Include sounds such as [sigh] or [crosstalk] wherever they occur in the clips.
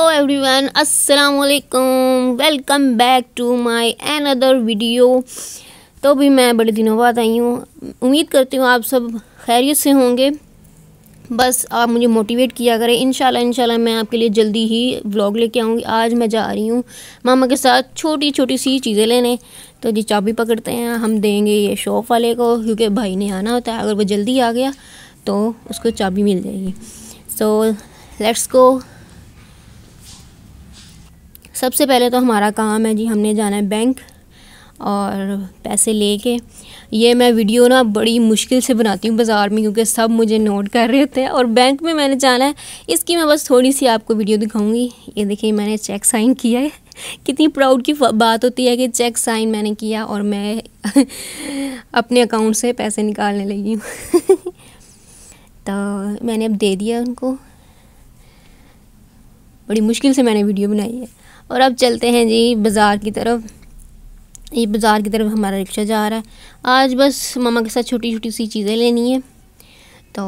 hello everyone अस्सलाम वालेकुम welcome back to my another video तो भी मैं बड़े दिनों बाद आई हूँ उम्मीद करती हूँ आप सब खैरियत से होंगे बस आप मुझे मोटिवेट किया करें इंशाल्लाह इंशाल्लाह मैं आपके लिए जल्दी ही व्लॉग लेके आऊँगी आज मैं जा रही हूँ मामा के साथ छोटी छोटी सी चीज़ें लेने तो जी चाबी पकड़ते हैं हम देंगे ये शॉप वाले को क्योंकि भाई ने आना होता है अगर वो जल्दी आ गया तो उसको चाबी मिल जाएगी सो लेट्स गो सबसे पहले तो हमारा काम है जी हमने जाना है बैंक और पैसे ले के ये मैं वीडियो ना बड़ी मुश्किल से बनाती हूँ बाज़ार में क्योंकि सब मुझे नोट कर रहे होते हैं और बैंक में मैंने जाना है इसकी मैं बस थोड़ी सी आपको वीडियो दिखाऊंगी ये देखिए मैंने चेक साइन किया है कितनी प्राउड की बात होती है कि चेक साइन मैंने किया और मैं [laughs] अपने अकाउंट से पैसे निकालने लगी हूँ [laughs] तो मैंने अब दे दिया उनको बड़ी मुश्किल से मैंने वीडियो बनाई है और अब चलते हैं जी बाज़ार की तरफ ये बाज़ार की तरफ हमारा रिक्शा जा रहा है आज बस मामा के साथ छोटी छोटी सी चीज़ें लेनी है तो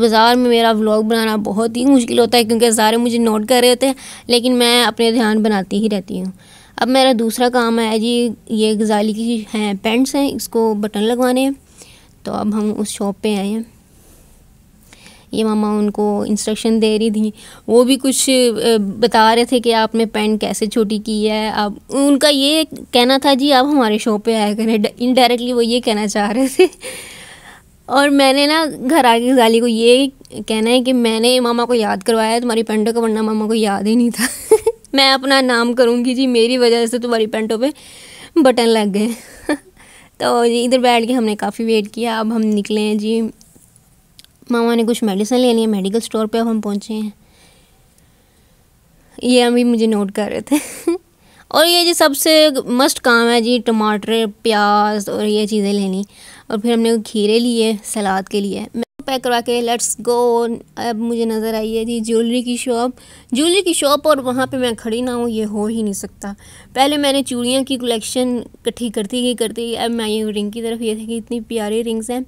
बाज़ार में मेरा व्लॉग बनाना बहुत ही मुश्किल होता है क्योंकि सारे मुझे नोट कर रहे होते हैं लेकिन मैं अपने ध्यान बनाती ही रहती हूँ अब मेरा दूसरा काम है जी ये गजाली की हैं पेंट्स हैं इसको बटन लगवाने हैं तो अब हम उस शॉप पे आए हैं ये मामा उनको इंस्ट्रक्शन दे रही थी वो भी कुछ बता रहे थे कि आपने पैंट कैसे छोटी की है आप उनका ये कहना था जी आप हमारे शो पे आया करें इनडायरेक्टली वो ये कहना चाह रहे थे और मैंने ना घर आके गाली को ये कहना है कि मैंने मामा को याद करवाया तुम्हारी पेंटों का वरना मामा को याद ही नहीं था [laughs] मैं अपना नाम करूँगी जी मेरी वजह से तुम्हारी पेंटों पे बटन लग गए [laughs] तो इधर बैठ के हमने काफ़ी वेट किया अब हम निकले हैं जी मामा ने कुछ मेडिसिन ले लिया मेडिकल स्टोर पे अब हम पहुँचे हैं ये अभी मुझे नोट कर रहे थे [laughs] और ये जी सबसे मस्ट काम है जी टमाटर प्याज और ये चीज़ें लेनी और फिर हमने खीरे लिए सलाद के लिए मैं पैक करवा के लेट्स गो अब मुझे नज़र आई है जी ज्वेलरी की शॉप ज्वेलरी की शॉप और वहाँ पे मैं खड़ी ना हूँ ये हो ही नहीं सकता पहले मैंने चूड़ियाँ की कलेक्शन इकट्ठी करती गई करती अब मैं ये रिंग की तरफ ये थी कि इतनी प्यारी रिंग्स हैं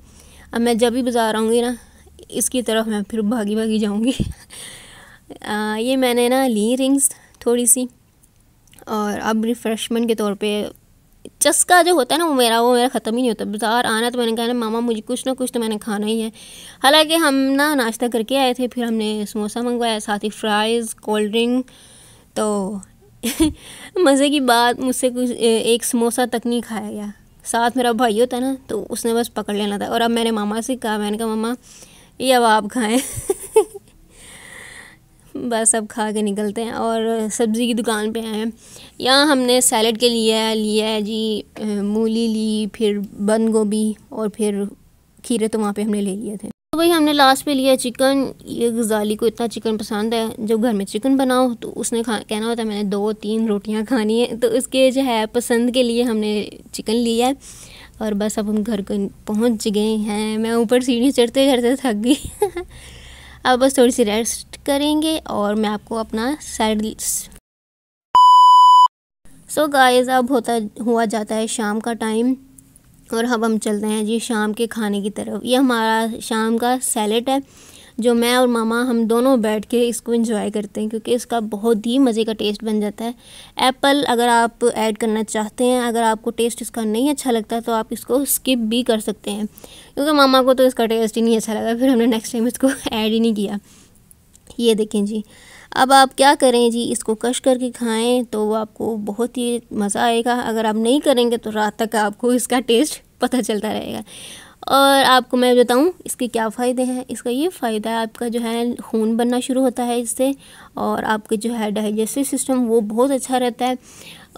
अब मैं जब भी बाज़ार आऊँगी ना इसकी तरफ मैं फिर भागी भागी जाऊँगी [laughs] ये मैंने ना ली रिंग्स थोड़ी सी और अब रिफ़्रेशमेंट के तौर पे चस्का जो होता है ना वो मेरा वो मेरा ख़त्म ही नहीं होता बाज़ार आना तो मैंने कहा ना मामा मुझे कुछ ना कुछ तो मैंने खाना ही है हालांकि हम ना नाश्ता करके आए थे फिर हमने समोसा मंगवाया साथ ही फ्राइज़ कोल्ड ड्रिंक तो [laughs] मज़े की बात मुझसे कुछ एक समोसा तक नहीं खाया गया साथ मेरा भाई होता ना तो उसने बस पकड़ लेना था और अब मैंने मामा से कहा मैंने कहा मामा ये अब आप खाएं बस अब खा के निकलते हैं और सब्ज़ी की दुकान पे आए हैं यहाँ हमने सैलड के लिए लिया है जी मूली ली फिर बंद गोभी और फिर खीरे तो वहाँ पे हमने ले लिए थे तो भाई हमने लास्ट पे लिया चिकन ये गजाली को इतना चिकन पसंद है जब घर में चिकन बनाओ तो उसने खा कहना होता है मैंने दो तीन रोटियाँ खानी है तो उसके जो है पसंद के लिए हमने चिकन लिया है और बस अब हम घर को पहुंच गए हैं मैं ऊपर सीढ़ी चढ़ते चढ़ते थक गई [laughs] अब बस थोड़ी सी रेस्ट करेंगे और मैं आपको अपना साइड सो गाइस अब होता हुआ जाता है शाम का टाइम और अब हम चलते हैं जी शाम के खाने की तरफ ये हमारा शाम का सैलेट है जो मैं और मामा हम दोनों बैठ के इसको इंजॉय करते हैं क्योंकि इसका बहुत ही मज़े का टेस्ट बन जाता है एप्पल अगर आप ऐड करना चाहते हैं अगर आपको टेस्ट इसका नहीं अच्छा लगता तो आप इसको स्किप भी कर सकते हैं क्योंकि मामा को तो इसका टेस्ट ही नहीं अच्छा लगा फिर हमने नेक्स्ट टाइम इसको ऐड [laughs] ही नहीं किया ये देखें जी अब आप क्या करें जी इसको कश करके खाएं तो आपको बहुत ही मज़ा आएगा अगर आप नहीं करेंगे तो रात तक आपको इसका टेस्ट पता चलता रहेगा और आपको मैं बताऊं इसके क्या फ़ायदे हैं इसका ये फ़ायदा है आपका जो है खून बनना शुरू होता है इससे और आपके जो है डाइजेस्टिव सिस्टम वो बहुत अच्छा रहता है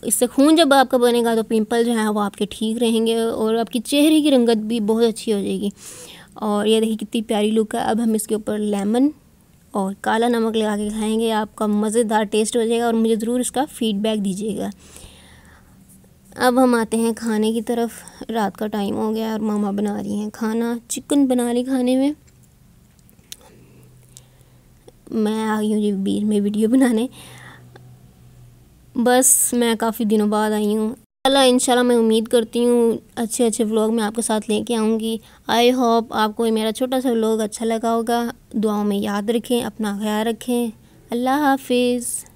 इससे खून जब आपका बनेगा तो पिंपल जो है वो आपके ठीक रहेंगे और आपकी चेहरे की रंगत भी बहुत अच्छी हो जाएगी और ये देखिए कितनी प्यारी लुक है अब हम इसके ऊपर लेमन और काला नमक लगा के खाएँगे आपका मज़ेदार टेस्ट हो जाएगा और मुझे ज़रूर इसका फीडबैक दीजिएगा अब हम आते हैं खाने की तरफ रात का टाइम हो गया और मामा बना रही हैं खाना चिकन बना रही खाने में मैं आ गई हूँ जी बीच में वीडियो बनाने बस मैं काफ़ी दिनों बाद आई हूँ अल्लाह इंशाल्लाह मैं उम्मीद करती हूँ अच्छे अच्छे व्लॉग मैं आपके साथ लेके आऊँगी आई होप आपको मेरा छोटा सा व्लॉग अच्छा लगा होगा दुआओं में याद रखें अपना ख्याल रखें अल्लाह हाफिज़